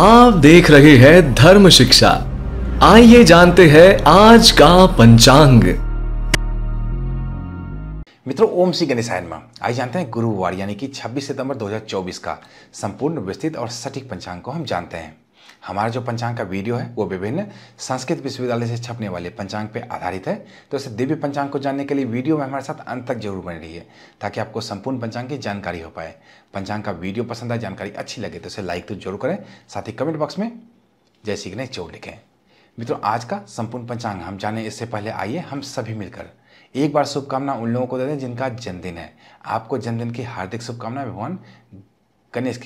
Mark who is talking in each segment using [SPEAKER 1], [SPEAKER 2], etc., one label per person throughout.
[SPEAKER 1] आप देख रहे हैं धर्म शिक्षा आइए जानते हैं आज का पंचांग मित्रों ओम सी गणेशाय नमः जानते हैं गुरुवार यानी कि 26 सितंबर 2024 का संपूर्ण विस्तृत और सटीक पंचांग को हम जानते हैं हमारा जो पंचांग का वीडियो है वो विभिन्न संस्कृत विश्वविद्यालय से छपने वाले पंचांग पे आधारित है तो इसे दिव्य पंचांग को जानने के लिए वीडियो में हमारे साथ अंत तक जरूर बने रहिए ताकि आपको संपूर्ण पंचांग की जानकारी हो पाए पंचांग का वीडियो पसंद आए जानकारी अच्छी लगे तो इसे लाइक तो जरूर करें साथ ही कमेंट बॉक्स में जय श्री गणेश जोर लिखें मित्रों आज का संपूर्ण पंचांग हम जाने इससे पहले आइए हम सभी मिलकर एक बार शुभकामना उन लोगों को दे दें जिनका जन्मदिन है आपको जन्मदिन की हार्दिक शुभकामनाएं भगवान गणेश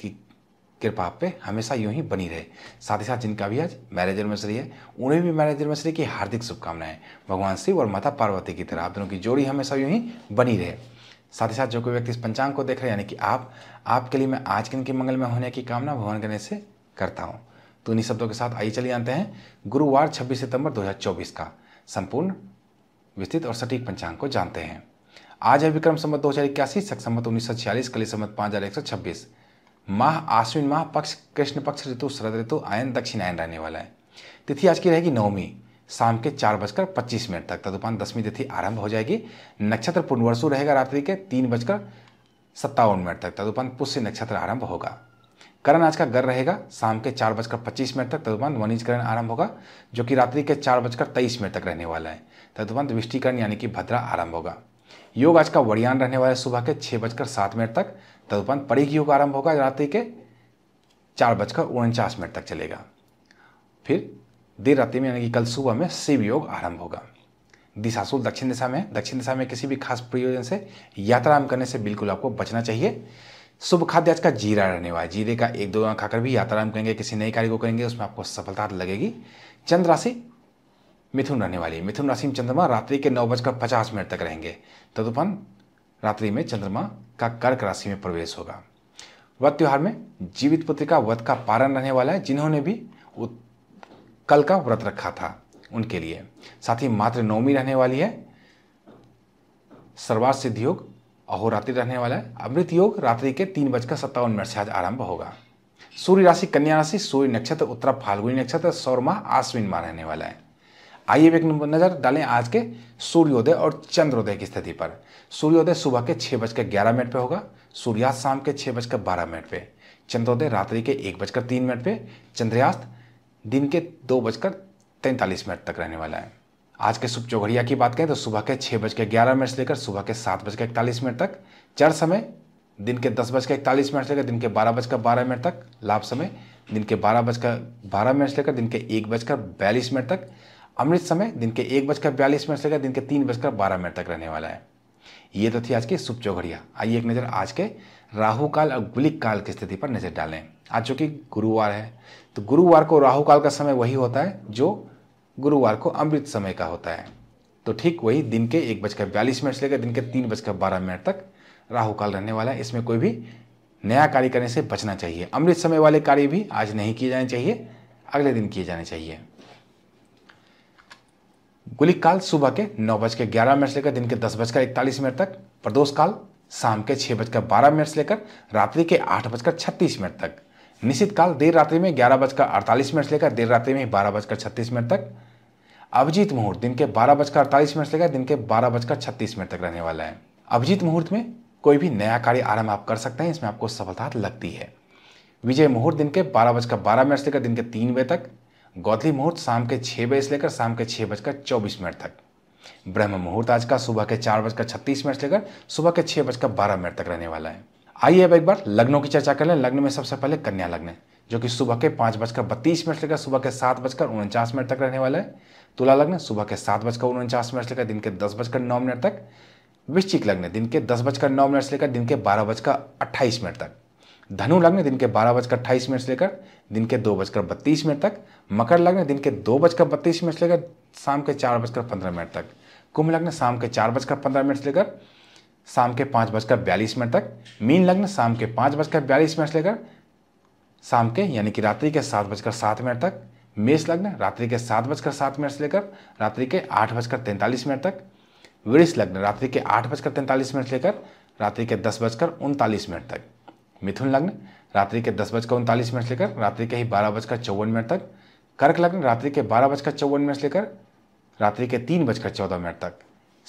[SPEAKER 1] की कृपा आप पे हमेशा यूं ही बनी रहे साथ ही साथ जिनका भी आज मैरिज एनिवर्सरी है उन्हें भी मैरिज एनिवर्सरी की हार्दिक शुभकामनाएं भगवान शिव और माता पार्वती की तरह आप दोनों की जोड़ी हमेशा यूं ही बनी रहे साथ ही साथ जो कोई व्यक्ति इस पंचांग को देख रहे हैं यानी कि आप आपके लिए मैं आज के दिन के में होने की कामना भगवान गणेश से करता हूँ तो इन्हीं शब्दों के साथ आइए चले जानते हैं गुरुवार छब्बीस सितंबर दो का संपूर्ण विस्तृत और सटीक पंचांग को जानते हैं आज है विक्रम संबत दो हज़ार इक्यासी सख संबत उन्नीस सौ छियालीस कली संबत पाँच हज़ार एक सौ छब्बीस माह आश्विन माह पक्ष कृष्ण पक्ष ऋतु शरद ऋतु आयन दक्षिणायन रहने वाला है तिथि आज की रहेगी नवमी शाम के चार बजकर पच्चीस मिनट तक तदुपान दसवीं तिथि आरंभ हो जाएगी नक्षत्र पुनवर्षु रहेगा रात्रि के तीन बजकर सत्तावन मिनट तक तदुपान पुष्य नक्षत्र आरंभ होगा करण आज का घर रहेगा शाम के चार बजकर पच्चीस मिनट तक तदुपान वनिजकरण आरंभ होगा जो कि रात्रि के चार बजकर तेईस मिनट तक रहने वाला है तदुपान विष्टिकरण यानी कि भद्रा आरंभ होगा योग आज का वरियान रहने वाला है सुबह के छह बजकर सात मिनट तक तदुपरांत पड़ेगी योग आरंभ होगा रात्रि के चार बजकर उनचास मिनट तक चलेगा फिर देर रात्रि में यानी कि कल सुबह में शिव योग आरंभ होगा दिशाशूल दक्षिण दिशा में दक्षिण दिशा में किसी भी खास प्रयोजन से यात्रा करने से बिल्कुल आपको बचना चाहिए शुभ खाद्य आज का जीरा रहने वाला है जीरे का एक दो गांव खाकर भी यात्रा हम करेंगे किसी नए कार्य को करेंगे उसमें आपको सफलता लगेगी चंद्र राशि मिथुन रहने वाली है मिथुन राशि में चंद्रमा रात्रि के नौ बजकर पचास मिनट तक रहेंगे तदुपन रात्रि में चंद्रमा का कर्क राशि में प्रवेश होगा व्रत त्यौहार में जीवित पुत्रिका व्रत का पारण रहने वाला है जिन्होंने भी कल का व्रत रखा था उनके लिए साथ ही मात्र नवमी रहने वाली है सर्वार्थ सिद्ध योग अहोरात्रि रहने वाला है अमृत योग रात्रि के तीन बजकर सत्तावन मिनट से आज आरंभ होगा सूर्य राशि कन्या राशि सूर्य नक्षत्र उत्तरा फाल्गुनी नक्षत्र सौरमा आश्विन माह रहने वाला है आइए एक नज़र डालें आज के सूर्योदय और चंद्रोदय की स्थिति पर सूर्योदय सुबह के छः बजकर ग्यारह मिनट पर होगा सूर्यास्त शाम के छः बजकर बारह मिनट पर चंद्रोदय रात्रि के एक बजकर तीन मिनट पर चंद्रयास्त दिन के दो बजकर तैंतालीस मिनट तक रहने वाला है आज के शुभ चौघड़िया की बात करें तो सुबह के छः बजकर ग्यारह मिनट से लेकर सुबह के सात बजकर इकतालीस मिनट तक चर समय दिन के दस बजकर इकतालीस मिनट से लेकर दिन के बारह बजकर बारह मिनट तक लाभ समय दिन के बारह बजकर बारह मिनट से लेकर दिन के एक बजकर बयालीस मिनट तक अमृत समय दिन के एक बजकर बयालीस मिनट से लेकर दिन के तीन बजकर बारह मिनट तक रहने वाला है ये तो थी आज की सुप चौघड़िया आइए एक नज़र आज के राहु काल और गुलिक काल की स्थिति पर नज़र डालें आज चूँकि गुरुवार है तो गुरुवार को राहु काल का समय वही होता है जो गुरुवार को अमृत समय का होता है तो ठीक वही दिन के एक बजकर बयालीस मिनट से लेकर दिन के तीन बजकर बारह मिनट तक राहु काल रहने वाला है इसमें कोई भी नया कार्य करने से बचना चाहिए अमृत समय वाले कार्य भी आज नहीं किए जाने चाहिए अगले दिन किए जाने चाहिए गुली काल सुबह के नौ बज के ग्यारह मिनट से लेकर दिन के दस बजकर इकतालीस मिनट तक प्रदोष काल शाम के छह बजकर बारह मिनट से लेकर रात्रि के आठ बजकर छत्तीस मिनट तक निश्चित काल देर रात्रि में ग्यारह बजकर अड़तालीस मिनट से लेकर देर रात्रि में बारह बजकर छत्तीस मिनट तक अभिजीत मुहूर्त दिन के बारह बजकर अड़तालीस मिनट से लेकर दिन के बारह बजकर छत्तीस मिनट तक रहने वाला है अभिजीत मुहूर्त में कोई भी नया कार्य आरंभ आप कर सकते हैं इसमें आपको सफलता लगती है विजय मुहूर्त दिन के बारह बजकर बारह मिनट से लेकर दिन के तीन बजे तक गौतली मुहूर्त शाम के छः बजे से लेकर शाम के छः बजकर चौबीस मिनट तक ब्रह्म मुहूर्त आज का सुबह के चार बजकर छत्तीस मिनट से लेकर सुबह के छः बजकर बारह मिनट तक रहने वाला है आइए अब एक बार लग्नों की चर्चा कर लें लग्न में सबसे पहले कन्या लग्न जो कि सुबह के पाँच बजकर बत्तीस मिनट से लेकर सुबह के सात बजकर उनचास मिनट तक रहने वाला है तुला लग्न सुबह के सात बजकर उनचास मिनट से लेकर दिन के दस बजकर नौ मिनट तक वृश्चिक लग्न दिन के दस बजकर नौ मिनट से लेकर दिन के बारह बजकर अट्ठाईस मिनट तक धनु लग्न दिन के बारह बजकर अट्ठाईस मिनट से लेकर दिन के दो बजकर बत्तीस मिनट तक मकर लग्न दिन के दो बजकर बत्तीस मिनट से लेकर शाम के चार बजकर पंद्रह मिनट तक कुंभ लग्न शाम के चार बजकर पंद्रह मिनट से लेकर शाम के पाँच बजकर बयालीस मिनट तक मीन लग्न शाम के पाँच बजकर बयालीस मिनट से लेकर शाम के यानी कि रात्रि के सात बजकर सात मिनट तक मेष लग्न रात्रि के सात बजकर सात मिनट से लेकर रात्रि के आठ बजकर तैंतालीस मिनट तक वृष लग्न रात्रि के आठ बजकर तैंतालीस मिनट से लेकर रात्रि के दस बजकर उनतालीस मिनट तक मिथुन लग्न रात्रि के दस बजकर उनतालीस मिनट से लेकर रात्रि के ही बारह बजकर चौवन मिनट तक कर्क लग्न रात्रि के बारह बजकर चौवन मिनट से लेकर रात्रि के तीन बजकर चौदह मिनट तक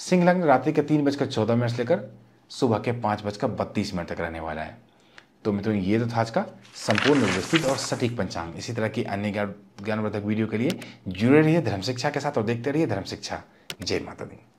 [SPEAKER 1] सिंह लग्न रात्रि के तीन बजकर चौदह मिनट से लेकर सुबह के पाँच बजकर बत्तीस मिनट तक रहने वाला है तो मित्रों ये तो था आज का संपूर्ण व्यवस्थित और सटीक पंचांग इसी तरह की अन्य ज्ञानवर्धक वीडियो के लिए जुड़े रहिए धर्म शिक्षा के साथ और देखते रहिए धर्म शिक्षा जय माता दी